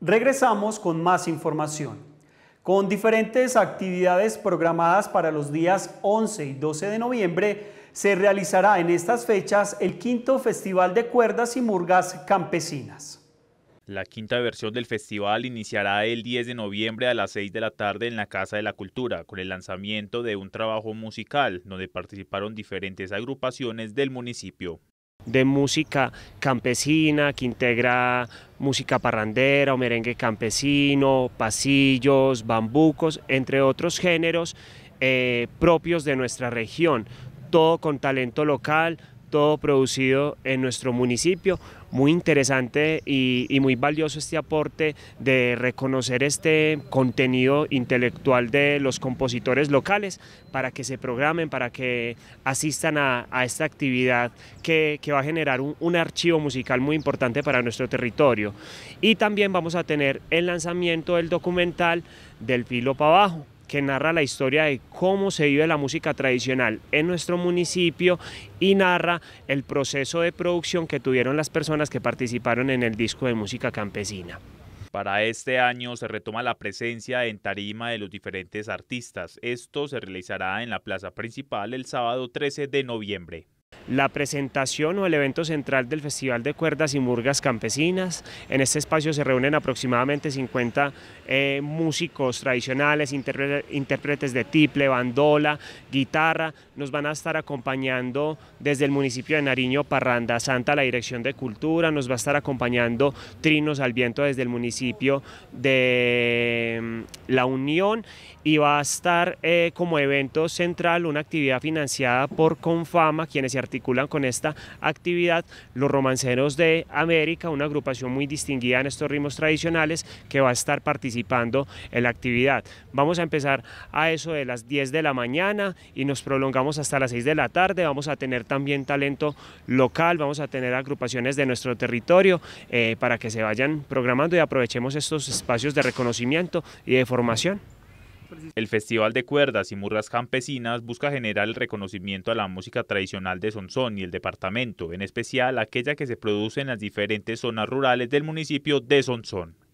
Regresamos con más información. Con diferentes actividades programadas para los días 11 y 12 de noviembre, se realizará en estas fechas el quinto Festival de Cuerdas y Murgas Campesinas. La quinta versión del festival iniciará el 10 de noviembre a las 6 de la tarde en la Casa de la Cultura con el lanzamiento de un trabajo musical donde participaron diferentes agrupaciones del municipio de música campesina que integra música parrandera o merengue campesino, pasillos, bambucos, entre otros géneros eh, propios de nuestra región, todo con talento local, todo producido en nuestro municipio. Muy interesante y, muy valioso este aporte de reconocer este contenido intelectual de los compositores locales para que se programen, para que asistan a, esta actividad que, va a generar un, archivo musical muy importante para nuestro territorio. Y también vamos a tener el lanzamiento del documental del filo para abajo que narra la historia de cómo se vive la música tradicional en nuestro municipio y narra el proceso de producción que tuvieron las personas que participaron en el disco de música campesina. Para este año se retoma la presencia en tarima de los diferentes artistas. Esto se realizará en la plaza principal el sábado 13 de noviembre la presentación o el evento central del Festival de Cuerdas y Murgas Campesinas. En este espacio se reúnen aproximadamente 50 eh, músicos tradicionales, intérpretes de tiple, bandola, guitarra. Nos van a estar acompañando desde el municipio de Nariño, Parranda Santa, la Dirección de Cultura. Nos va a estar acompañando Trinos al Viento desde el municipio de mm, La Unión. Y va a estar eh, como evento central una actividad financiada por Confama, quienes con esta actividad los romanceros de América, una agrupación muy distinguida en estos ritmos tradicionales que va a estar participando en la actividad. Vamos a empezar a eso de las 10 de la mañana y nos prolongamos hasta las 6 de la tarde. Vamos a tener también talento local, vamos a tener agrupaciones de nuestro territorio eh, para que se vayan programando y aprovechemos estos espacios de reconocimiento y de formación. El Festival de Cuerdas y Murras Campesinas busca generar el reconocimiento a la música tradicional de Sonsón y el departamento, en especial aquella que se produce en las diferentes zonas rurales del municipio de Sonsón.